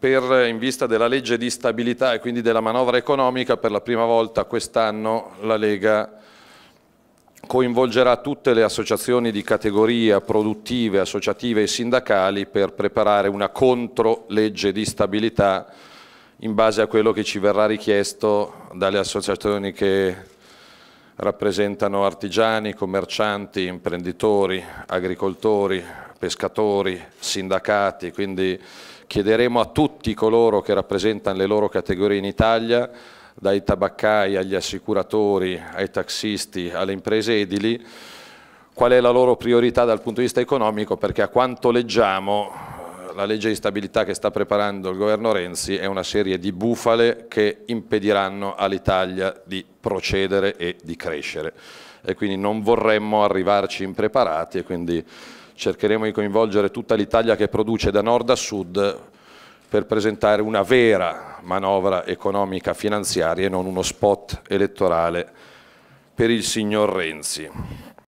per, eh, in vista della legge di stabilità e quindi della manovra economica, per la prima volta quest'anno la Lega coinvolgerà tutte le associazioni di categoria produttive, associative e sindacali per preparare una contro legge di stabilità in base a quello che ci verrà richiesto dalle associazioni che rappresentano artigiani, commercianti, imprenditori, agricoltori, pescatori, sindacati, quindi Chiederemo a tutti coloro che rappresentano le loro categorie in Italia, dai tabaccai agli assicuratori, ai taxisti, alle imprese edili, qual è la loro priorità dal punto di vista economico, perché a quanto leggiamo la legge di stabilità che sta preparando il governo Renzi è una serie di bufale che impediranno all'Italia di procedere e di crescere e quindi non vorremmo arrivarci impreparati e quindi cercheremo di coinvolgere tutta l'Italia che produce da nord a sud per presentare una vera manovra economica finanziaria e non uno spot elettorale per il signor Renzi.